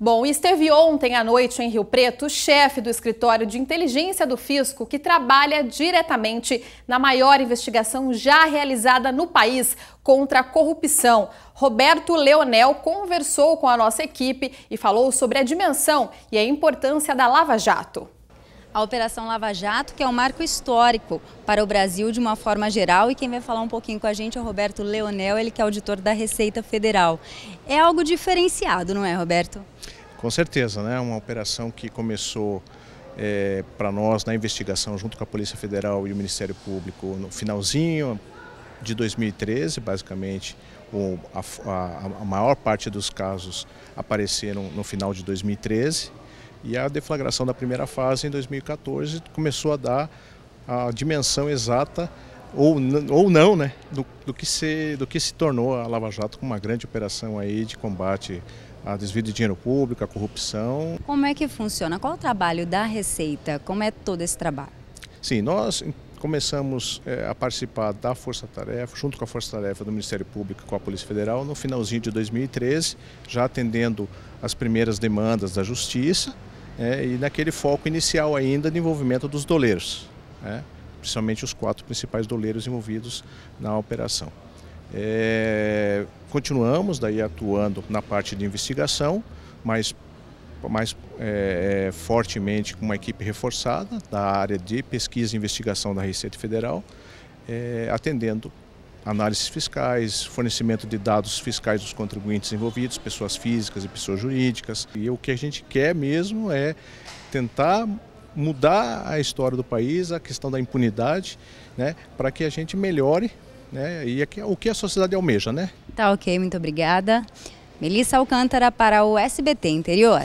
Bom, esteve ontem à noite em Rio Preto o chefe do escritório de inteligência do Fisco, que trabalha diretamente na maior investigação já realizada no país contra a corrupção. Roberto Leonel conversou com a nossa equipe e falou sobre a dimensão e a importância da Lava Jato a Operação Lava Jato, que é um marco histórico para o Brasil de uma forma geral. E quem vai falar um pouquinho com a gente é o Roberto Leonel, ele que é auditor da Receita Federal. É algo diferenciado, não é, Roberto? Com certeza, né? Uma operação que começou é, para nós na investigação junto com a Polícia Federal e o Ministério Público no finalzinho de 2013, basicamente, o, a, a, a maior parte dos casos apareceram no final de 2013. E a deflagração da primeira fase em 2014 começou a dar a dimensão exata ou, ou não, né, do, do, que se, do que se tornou a Lava Jato com uma grande operação aí de combate a desvio de dinheiro público, a corrupção. Como é que funciona? Qual o trabalho da Receita? Como é todo esse trabalho? Sim, nós começamos é, a participar da Força Tarefa, junto com a Força Tarefa do Ministério Público e com a Polícia Federal, no finalzinho de 2013, já atendendo as primeiras demandas da Justiça é, e naquele foco inicial ainda de envolvimento dos doleiros, né, principalmente os quatro principais doleiros envolvidos na operação. É, continuamos daí atuando na parte de investigação, mas mais é, é, fortemente com uma equipe reforçada da área de pesquisa e investigação da Receita Federal, é, atendendo análises fiscais, fornecimento de dados fiscais dos contribuintes envolvidos, pessoas físicas e pessoas jurídicas. E o que a gente quer mesmo é tentar mudar a história do país, a questão da impunidade, né, para que a gente melhore né, e é é o que a sociedade almeja. Né? Tá ok, muito obrigada. Melissa Alcântara para o SBT Interior.